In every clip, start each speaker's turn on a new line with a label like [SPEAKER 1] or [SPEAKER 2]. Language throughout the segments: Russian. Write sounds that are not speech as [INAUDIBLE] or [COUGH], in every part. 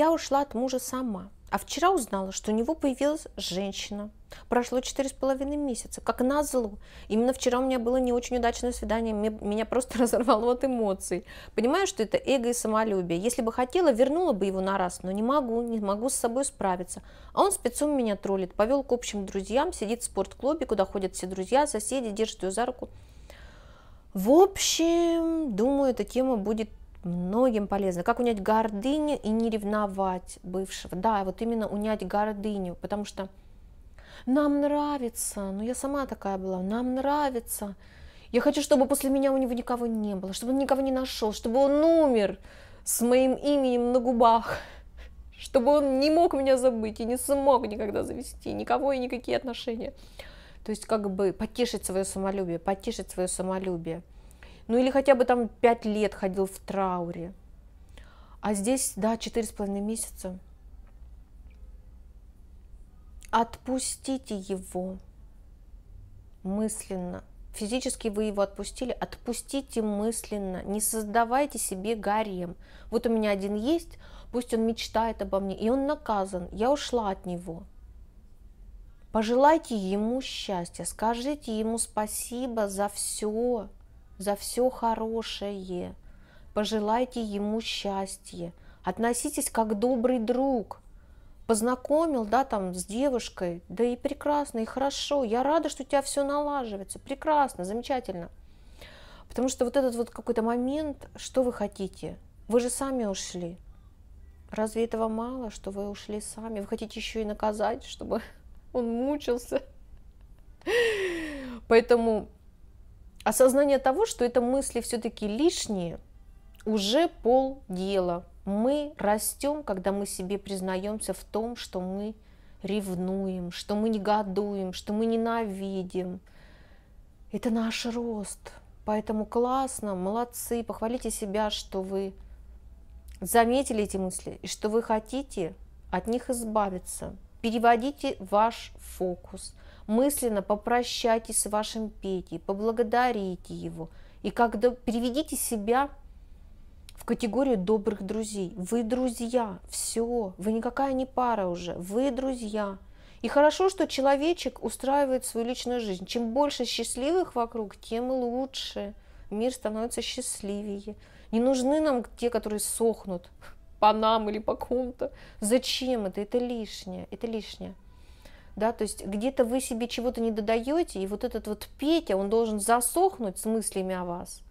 [SPEAKER 1] Я ушла от мужа сама, а вчера узнала, что у него появилась женщина. Прошло четыре с половиной месяца, как назло. Именно вчера у меня было не очень удачное свидание, меня просто [LAUGHS] разорвало от эмоций. Понимаю, что это эго и самолюбие. Если бы хотела, вернула бы его на раз, но не могу, не могу с собой справиться. А он спецом меня троллит, повел к общим друзьям, сидит в спортклубе, куда ходят все друзья, соседи, держат ее за руку. В общем, думаю, эта тема будет многим полезно. Как унять гордыню и не ревновать бывшего? Да, вот именно унять гордыню, потому что нам нравится, ну я сама такая была, нам нравится. Я хочу, чтобы после меня у него никого не было, чтобы он никого не нашел, чтобы он умер с моим именем на губах, [LAUGHS] чтобы он не мог меня забыть и не смог никогда завести никого и никакие отношения. То есть как бы потешить свое самолюбие, потешить свое самолюбие – ну или хотя бы там пять лет ходил в трауре. А здесь, да, четыре с половиной месяца. Отпустите его мысленно. Физически вы его отпустили, отпустите мысленно, не создавайте себе гарем. Вот у меня один есть, пусть он мечтает обо мне, и он наказан, я ушла от него. Пожелайте ему счастья, скажите ему спасибо за все, за все хорошее. Пожелайте ему счастья. Относитесь как добрый друг. Познакомил, да, там, с девушкой, да и прекрасно, и хорошо. Я рада, что у тебя все налаживается. Прекрасно, замечательно. Потому что вот этот вот какой-то момент, что вы хотите? Вы же сами ушли. Разве этого мало, что вы ушли сами? Вы хотите еще и наказать, чтобы [LAUGHS] он мучился? Поэтому Осознание того, что это мысли все-таки лишние, уже полдела. Мы растем, когда мы себе признаемся в том, что мы ревнуем, что мы негодуем, что мы ненавидим. Это наш рост. Поэтому классно, молодцы, похвалите себя, что вы заметили эти мысли и что вы хотите от них избавиться. Переводите ваш фокус – мысленно попрощайтесь с вашим Петей, поблагодарите его. И когда переведите себя в категорию добрых друзей. Вы друзья, все, вы никакая не пара уже, вы друзья. И хорошо, что человечек устраивает свою личную жизнь. Чем больше счастливых вокруг, тем лучше. Мир становится счастливее. Не нужны нам те, которые сохнут [LAUGHS] по нам или по ком-то. Зачем это? Это лишнее. Это лишнее да, то есть где-то вы себе чего-то не додаете, и вот этот вот Петя, он должен засохнуть с мыслями о вас,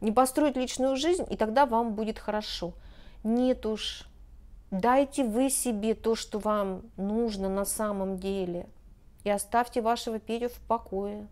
[SPEAKER 1] не построить личную жизнь, и тогда вам будет хорошо. Нет уж, дайте вы себе то, что вам нужно на самом деле, и оставьте вашего Петю в покое.